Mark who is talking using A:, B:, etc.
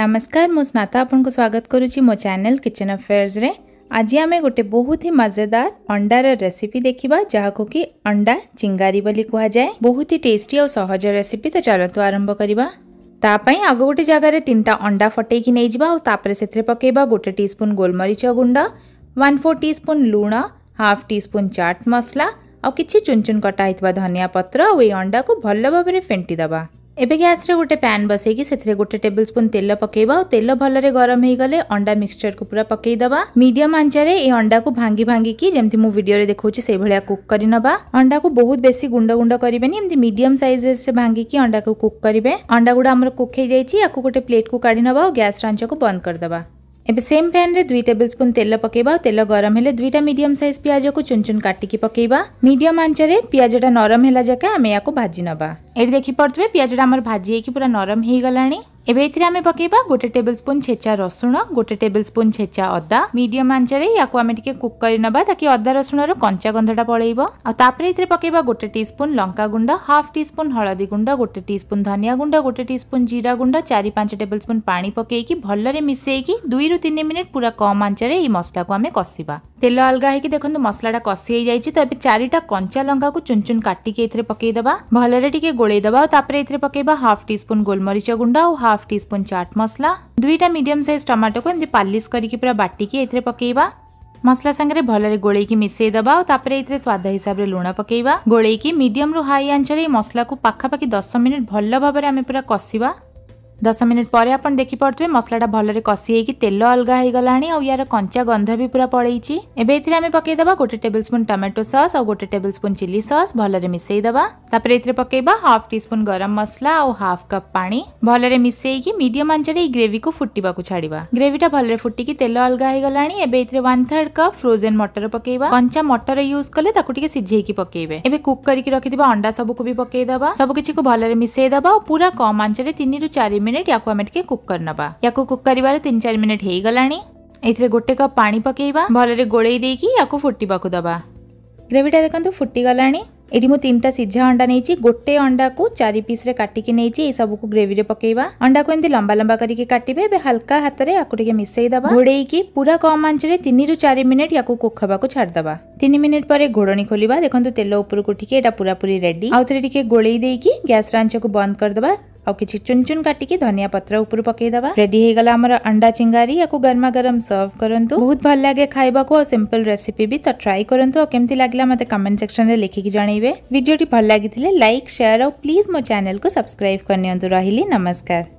A: नमस्कार मु स्नाता आपको स्वागत करुच्ची मो चेल किचेन अफेयर्स आज आम गोटे बहुत ही मजेदार अंडार रेसीपी देखा जहाँ कि अंडा चिंगारी कहुए बहुत ही टेस्टी और सहज रेसीपी तो चलतु आरंभ करवा तापाई आग गोटे जगार तीन टा अंडा फटेकि नहीं जाते पकेबा गोटे टी स्पून गोलमरीच गुंड वन फोर टी स्पून लुण हाफ टी स्पून चाट मसला आ कि चुन चुन कटा होता धनिया पत्र और ये अंडा को भल भाव फेटीदेगा ଏବେ ଗ୍ୟାସ୍ରେ ଗୋଟେ ପ୍ୟାନ୍ ବସେଇକି ସେଥିରେ ଗୋଟେ ଟେବୁଲ ସ୍ପୁନ୍ ତେଲ ପକେଇବା ଆଉ ତେଲ ଭଲରେ ଗରମ ହେଇଗଲେ ଅଣ୍ଡା ମିକ୍ସଚରକୁ ପୁରା ପକେଇଦେବା ମିଡିୟମ ଆଞ୍ଚରେ ଏଇ ଅଣ୍ଡାକୁ ଭାଙ୍ଗି ଭାଙ୍ଗିକି ଯେମିତି ମୁଁ ଭିଡ଼ିଓରେ ଦେଖାଉଛି ସେଇଭଳିଆ କୁକ୍ କରିନେବା ଅଣ୍ଡାକୁ ବହୁତ ବେଶୀ ଗୁଣ୍ଡ ଗୁଣ୍ଡ କରିବେନି ଏମିତି ମିଡିୟମ ସାଇଜେସରେ ଭାଙ୍ଗିକି ଅଣ୍ଡାକୁ କୁକ୍ କରିବେ ଅଣ୍ଡା ଗୁଡ଼ା ଆମର କୁକ୍ ହେଇଯାଇଛି ୟାକୁ ଗୋଟେ ପ୍ଲେଟକୁ କାଢ଼ି ନେବା ଆଉ ଗ୍ୟାସ୍ର ଆଞ୍ଚକୁ ବନ୍ଦ କରିଦେବା এবে সেম প্যান্রে দুই টেবিল স্পুন তেল পকাইবা তেল গরম হলে দুইটা মিডিয়াম সাইজ পিঁয়াজকু চুন চুন কাটিকি পকাইবা মিডিয়াম আঞ্চরে পিঁয়াজটা নরম হেলা যাকে আমি ইয়াকু ভাজি নবা এটি দেখিপারে পিঁয়াজটা আমার ভাজি হয়েকি পুরা নরম হয়ে গলানি ଏବେ ଏଥିରେ ଆମେ ପକେଇବା ଗୋଟେ ଟେବୁଲ ସ୍ପୁନ୍ ଛେଚା ରସୁଣ ଗୋଟେ ଟେବୁଲ ସ୍ପୁନ୍ ଛେଚା ଅଦା ମିଡିୟମ ଆଞ୍ଚରେ ୟାକୁ ଆମେ ଟିକେ କୁକ୍ କରିନେବା ତାକି ଅଦା ରସୁଣର କଞ୍ଚା ଗନ୍ଧଟା ପଳେଇବ ଆଉ ତାପରେ ଏଥିରେ ପକେଇବା ଗୋଟେ ଟି ସ୍ପୁନ୍ ଲଙ୍କା ଗୁଣ୍ଡ ହାଫ୍ ଟି ସ୍ପୁନ୍ ହଳଦୀ ଗୁଣ୍ଡ ଗୋଟେ ଟି ସ୍ପୁନ୍ ଧନିଆ ଗୁଣ୍ଡ ଗୋଟେ ଟି ସ୍ପୁନ୍ ଜିରା ଗୁଣ୍ଡ ଚାରି ପାଞ୍ଚ ଟେବୁଲ ସ୍ପୁନ୍ ପାଣି ପକେଇକି ଭଲରେ ମିଶେଇକି ଦୁଇରୁ ତିନି ମିନିଟ୍ ପୁରା କମ୍ ଆଞ୍ଚରେ ଏଇ ମସଲାକୁ ଆମେ କଷିବା ତେଲ ଅଲଗା ହେଇକି ଦେଖନ୍ତୁ ମସଲାଟା କଷି ହେଇଯାଇଛି ତ ଏବେ ଚାରିଟା କଞ୍ଚା ଲଙ୍କାକୁ ଚୁନ ଚୁନ କାଟିକି ଏଥିରେ ପକେଇଦେବା ଭଲରେ ଟିକେ ଗୋଳେଇଦେବା ଆଉ ତାପରେ ଏଥିରେ ପକେଇବା ହାଫ୍ ଟି ସ୍ପୁନ୍ ଗୋଲମରିଚ ଗୁଣ୍ଡ ଆଉ ହାଫ୍ ଟି ସ୍ପୁନ୍ ଚାଟ୍ ମସଲା ଦୁଇଟା ମିଡିୟମ୍ ସାଇଜ୍ ଟମାଟୋକୁ ଏମିତି ପାଲିସ୍ କରିକି ପୁରା ବାଟିକି ଏଥିରେ ପକେଇବା ମସଲା ସାଙ୍ଗରେ ଭଲରେ ଗୋଳେଇକି ମିଶାଇ ଦେବା ଆଉ ତାପରେ ଏଥିରେ ସ୍ୱାଦ ହିସାବରେ ଲୁଣ ପକେଇବା ଗୋଳେଇକି ମିଡିୟମ୍ରୁ ହାଇ ଆଞ୍ଚରେ ଏହି ମସଲାକୁ ପାଖାପାଖି ଦଶ ମିନିଟ୍ ଭଲ ଭାବରେ ଆମେ ପୁରା କଷିବା दस मिनिट पर आप देखिपे मसलाटा भलि कषि तेल अलग हो गला कंचा गंध भी पूरा पड़ी एवं आम पकईदे गोटे टेबल स्पून टमाटो सस् और गोटे टेबल स्पून चिली सस् भले मिसईदापर ए पकईवा हाफ टी स्पून गरम मसला और हाफ कप पा भले मिसेक मीडियम आंचे ग्रेवी को फुटा को छाड़ा ग्रेटा भल फुटिक तेल अलग हो गला वन थर्ड कप फ्रोजेन मटर पकईवा कंचा मटर यूज कले सीझे पकईबे एवं कुक करके रखी अंडा सबको भी पकईदे सबकि भलि मिसईदे पूरा कम आंचे तीन रू चार मिनिट या आम टे ना या कुक कर मिनिट हो गला गोटे कप पा पक गोल या फुटवाक दबा ग्रेविटा देखो फुटिगला ये मुझे तीन सीझा अंडा नहीं गोटे अंडा को चारि पीस काटिक नहीं सब कुछ ग्रेविरे पकईवा अंडा को एमती लंबा लंबा करके काटे हाल्का हाथ में आपको मिसईदे घोड़े की पूरा कम आंच में तीन रू चार मिनट या कुख हाँ छाड़दा तीन मिनिट पर घोड़ी खोलवा देखो तेल उपरकू टे पूरा पूरी रेड आउ थे टे गोल गैस्र आंच को बंद करदे ଆଉ କିଛି ଚୁନ୍ ଚୁନ୍ କାଟିକି ଧନିଆ ପତ୍ର ଉପରୁ ପକେଇଦେବା ରେଡି ହେଇଗଲା ଆମର ଅଣ୍ଡା ଚିଙ୍ଗାରି ୟାକୁ ଗରମା ଗରମ ସର୍ଭ କରନ୍ତୁ ବହୁତ ଭଲ ଲାଗେ ଖାଇବାକୁ ଆଉ ସିମ୍ପଲ ରେସିପି ବି ତ ଟ୍ରାଏ କରନ୍ତୁ ଆଉ କେମିତି ଲାଗିଲା ମୋତେ କମେଣ୍ଟ ସେକ୍ସନରେ ଲେଖିକି ଜଣେଇବେ ଭିଡ଼ିଓଟି ଭଲ ଲାଗିଥିଲେ ଲାଇକ୍ ସେୟାର ଆଉ ପ୍ଲିଜ୍ ମୋ ଚ୍ୟାନେଲକୁ ସବସ୍କ୍ରାଇବ୍ କରିନିଅନ୍ତୁ ରହିଲି ନମସ୍କାର